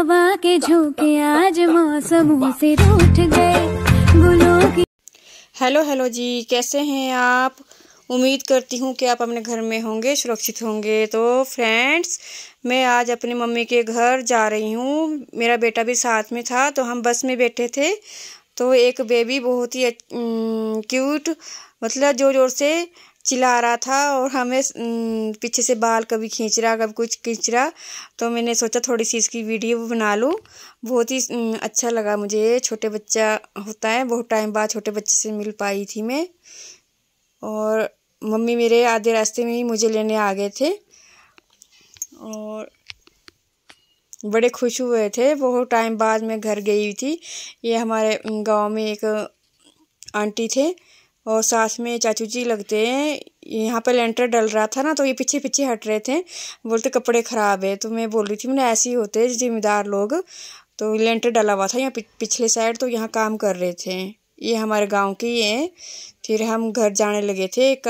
हवा के झोंके आज मौसम से रूठ गए हेलो हेलो जी कैसे हैं आप उम्मीद करती हूँ कि आप अपने घर में होंगे सुरक्षित होंगे तो फ्रेंड्स मैं आज अपनी मम्मी के घर जा रही हूँ मेरा बेटा भी साथ में था तो हम बस में बैठे थे तो एक बेबी बहुत ही क्यूट मतलब ज़ोर ज़ोर से चिल्ला रहा था और हमें पीछे से बाल कभी खींच रहा कभी कुछ खींच रहा तो मैंने सोचा थोड़ी सी इसकी वीडियो बना लूँ बहुत ही अच्छा लगा मुझे छोटे बच्चा होता है बहुत टाइम बाद छोटे बच्चे से मिल पाई थी मैं और मम्मी मेरे आधे रास्ते में ही मुझे लेने आ गए थे और बड़े खुश हुए थे बहुत टाइम बाद मैं घर गई थी ये हमारे गांव में एक आंटी थे और साथ में चाचू जी लगते हैं यहाँ पर लेंटर डल रहा था ना तो ये पीछे पीछे हट रहे थे बोलते कपड़े ख़राब है तो मैं बोल रही थी मैंने ऐसे ही होते जिम्मेदार लोग तो लेंटर डला हुआ था यहाँ पिछले साइड तो यहाँ काम कर रहे थे ये हमारे गांव के ही हैं फिर हम घर जाने लगे थे एक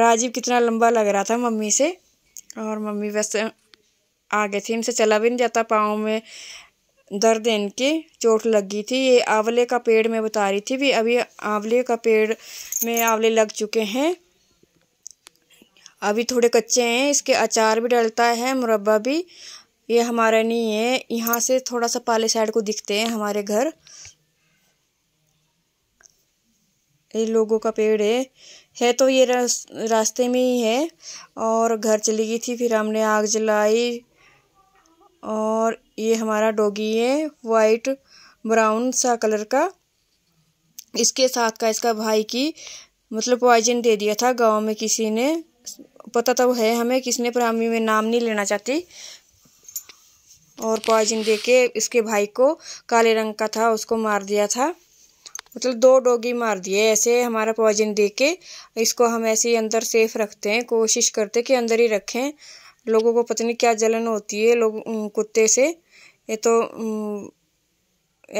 राजीव कितना लंबा लग रहा था मम्मी से और मम्मी वैसे आ गए थे इनसे चला भी नहीं जाता पाँव में दर्द इनके चोट लगी थी ये आंवले का पेड़ में बता रही थी भी अभी आंवले का पेड़ में आंवले लग चुके हैं अभी थोड़े कच्चे हैं इसके अचार भी डलता है मुरब्बा भी ये हमारा नहीं है यहाँ से थोड़ा सा पाले साइड को दिखते हैं हमारे घर ये लोगों का पेड़ है है तो ये रास्ते में ही है और घर चली गई थी फिर हमने आग जलाई और ये हमारा डोगी है वाइट ब्राउन सा कलर का इसके साथ का इसका भाई की मतलब पॉइजन दे दिया था गांव में किसी ने पता तो है हमें किसने पर हम में नाम नहीं लेना चाहती और पॉइजन दे के इसके भाई को काले रंग का था उसको मार दिया था मतलब दो डोगी मार दिए ऐसे हमारा पॉइजन दे के इसको हम ऐसे ही अंदर सेफ रखते हैं कोशिश करते कि अंदर ही रखें लोगों को पता नहीं क्या जलन होती है लोग कुत्ते से ये तो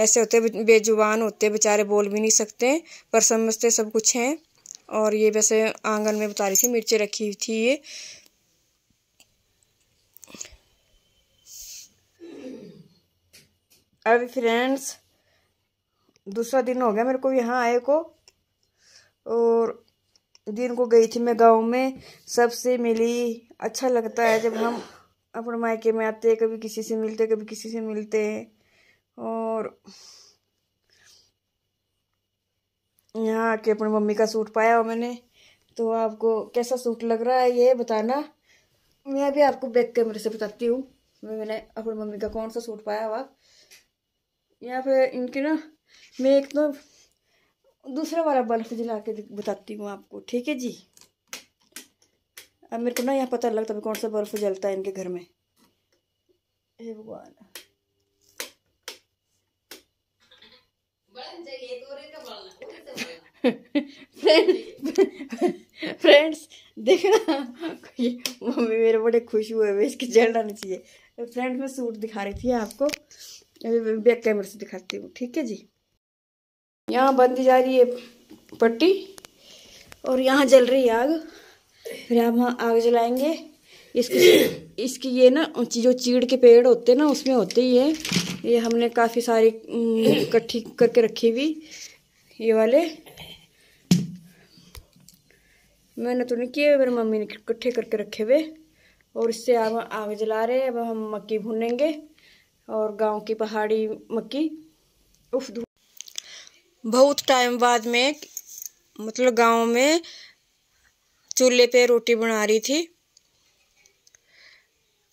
ऐसे होते बेजुबान होते बेचारे बोल भी नहीं सकते पर समझते सब कुछ हैं और ये वैसे आंगन में बता रही थी मिर्चें रखी हुई थी ये अभी फ्रेंड्स दूसरा दिन हो गया मेरे को यहाँ आए को और दिन को गई थी मैं गांव में सबसे मिली अच्छा लगता है जब हम अपने मायके में आते हैं कभी किसी से मिलते कभी किसी से मिलते और यहाँ आके अपनी मम्मी का सूट पाया हुआ मैंने तो आपको कैसा सूट लग रहा है ये बताना मैं भी आपको बैक कैमरे से बताती हूँ मैं मैंने अपनी मम्मी का कौन सा सूट पाया हुआ यहाँ पे इनके ना मैं एक तो दूसरा वाला बल्ब जला के बताती हूँ आपको ठीक है जी अब मेरे को ना यहाँ पता लगता है कौन सा बर्फ़ जलता है इनके घर में भगवान फ्रेंड्स देखना मम्मी मेरे बड़े खुश हुए हुए इसके जल डालना चाहिए फ्रेंड्स मैं सूट दिखा रही थी आपको बैक कैमरे से दिखाती हूँ ठीक है जी यहाँ बंदी जा रही है पट्टी और यहाँ जल रही है आग फिर हम आग जलाएंगे इसकी इसकी ये ना जो चीड़ के पेड़ होते ना उसमें होते ही है ये हमने काफ़ी सारी इकट्ठी करके रखी हुई ये वाले मैंने तो नहीं किए मेरी मम्मी ने इकट्ठे करके रखे हुए और इससे अब आग जला रहे अब हम मक्की भूनेंगे और गांव की पहाड़ी मक्की उफ बहुत टाइम बाद में मतलब गांव में चूल्हे पे रोटी बना रही थी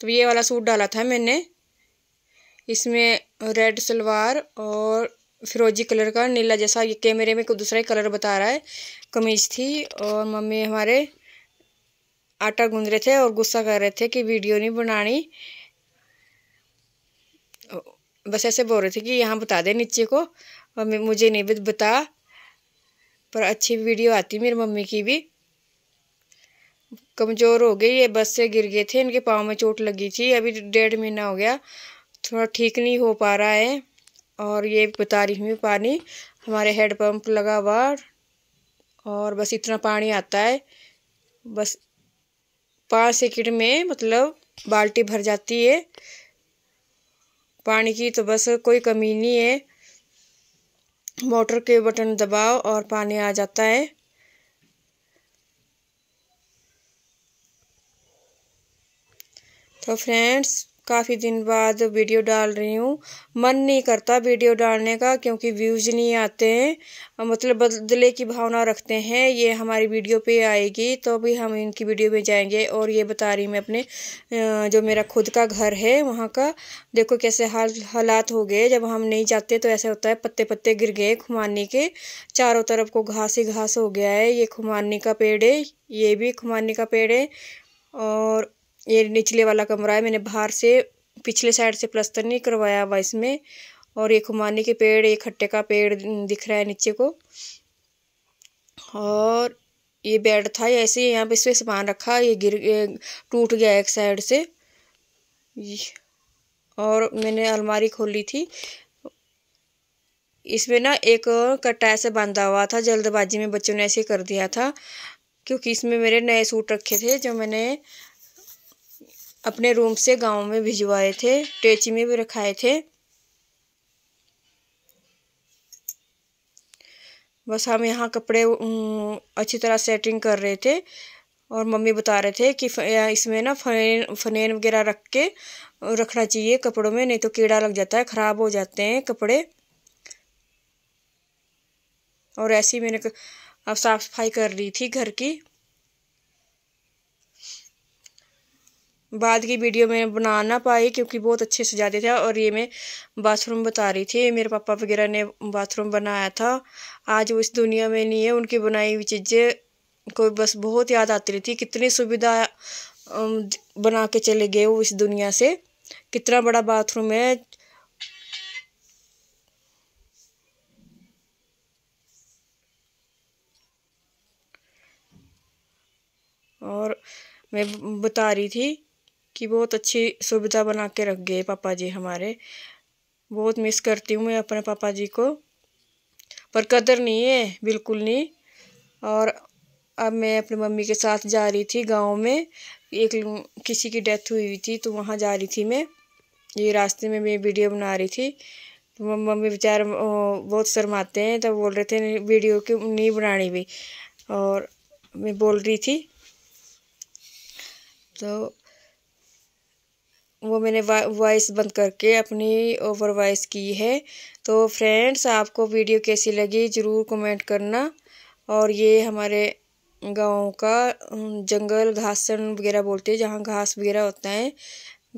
तो ये वाला सूट डाला था मैंने इसमें रेड सलवार और फिरोजी कलर का नीला जैसा ये कैमरे में कोई दूसरा ही कलर बता रहा है कमीज थी और मम्मी हमारे आटा गूँध रहे थे और गुस्सा कर रहे थे कि वीडियो नहीं बनानी बस ऐसे बोल रहे थे कि यहाँ बता दे नीचे को और मुझे नहीं बता पर अच्छी वीडियो आती मेरी मम्मी की भी कमज़ोर हो गई ये बस से गिर गए थे इनके पाँव में चोट लगी थी अभी डेढ़ महीना हो गया थोड़ा ठीक नहीं हो पा रहा है और ये बता रही हूँ पानी हमारे हेड पंप लगा हुआ और बस इतना पानी आता है बस पाँच सेकेंड में मतलब बाल्टी भर जाती है पानी की तो बस कोई कमी नहीं है मोटर के बटन दबाओ और पानी आ जाता है तो फ्रेंड्स काफ़ी दिन बाद वीडियो डाल रही हूँ मन नहीं करता वीडियो डालने का क्योंकि व्यूज़ नहीं आते हैं मतलब बदले की भावना रखते हैं ये हमारी वीडियो पे आएगी तो भी हम इनकी वीडियो में जाएंगे और ये बता रही मैं अपने जो मेरा खुद का घर है वहाँ का देखो कैसे हाल हालात हो गए जब हम नहीं जाते तो ऐसा होता है पत्ते पत्ते गिर गए खुमानी के चारों तरफ को घास ही घास हो गया है ये खुमानी का पेड़ है ये भी खुमानी का पेड़ है और ये निचले वाला कमरा है मैंने बाहर से पिछले साइड से प्लस्तर नहीं करवाया हुआ इसमें और ये खुमानी के पेड़ ये खट्टे का पेड़ दिख रहा है नीचे को और ये बेड था ऐसे ही यहाँ पे इसमें सामान रखा ये गिर टूट गया एक साइड से और मैंने अलमारी खोली थी इसमें ना एक कटा से बांधा हुआ था जल्दबाजी में बच्चों ने ऐसे कर दिया था क्योंकि इसमें मेरे नए सूट रखे थे जो मैंने अपने रूम से गांव में भिजवाए थे टेची में भी रखाए थे बस हम यहाँ कपड़े अच्छी तरह सेटिंग कर रहे थे और मम्मी बता रहे थे कि इसमें ना फनेन फनेन वगैरह रख के रखना चाहिए कपड़ों में नहीं तो कीड़ा लग जाता है ख़राब हो जाते हैं कपड़े और ऐसे ही मैंने अब साफ़ सफाई कर रही थी घर की बाद की वीडियो में बना ना पाई क्योंकि बहुत अच्छे से जाते थे और ये मैं बाथरूम बता रही थी मेरे पापा वगैरह ने बाथरूम बनाया था आज वो इस दुनिया में नहीं है उनकी बनाई हुई चीज़ें को बस बहुत याद आती थी कितनी सुविधा बना के चले गए वो इस दुनिया से कितना बड़ा बाथरूम है और मैं बता रही थी कि बहुत अच्छी सुविधा बना के रख गए पापा जी हमारे बहुत मिस करती हूँ मैं अपने पापा जी को पर कदर नहीं है बिल्कुल नहीं और अब मैं अपनी मम्मी के साथ जा रही थी गांव में एक किसी की डेथ हुई हुई थी तो वहाँ जा रही थी मैं ये रास्ते में मैं वीडियो बना रही थी तो मम्मी बेचारे बहुत शर्माते हैं तब बोल रहे थे वीडियो की नहीं बनानी भी और मैं बोल रही थी तो वो मैंने वॉइस बंद करके अपनी ओवर वॉइस की है तो फ्रेंड्स आपको वीडियो कैसी लगी ज़रूर कमेंट करना और ये हमारे गाँव का जंगल घासन वगैरह बोलते हैं जहाँ घास वगैरह होता है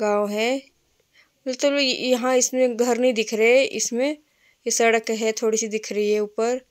गांव है चलो मतलब तो यहाँ इसमें घर नहीं दिख रहे इसमें ये सड़क है थोड़ी सी दिख रही है ऊपर